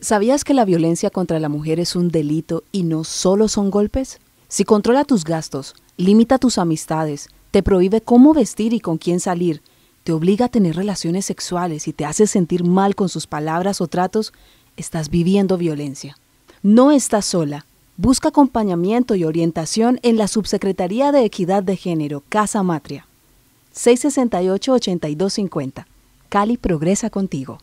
¿Sabías que la violencia contra la mujer es un delito y no solo son golpes? Si controla tus gastos, limita tus amistades, te prohíbe cómo vestir y con quién salir, te obliga a tener relaciones sexuales y te hace sentir mal con sus palabras o tratos, estás viviendo violencia. No estás sola. Busca acompañamiento y orientación en la Subsecretaría de Equidad de Género, Casa Matria. 668-8250. Cali progresa contigo.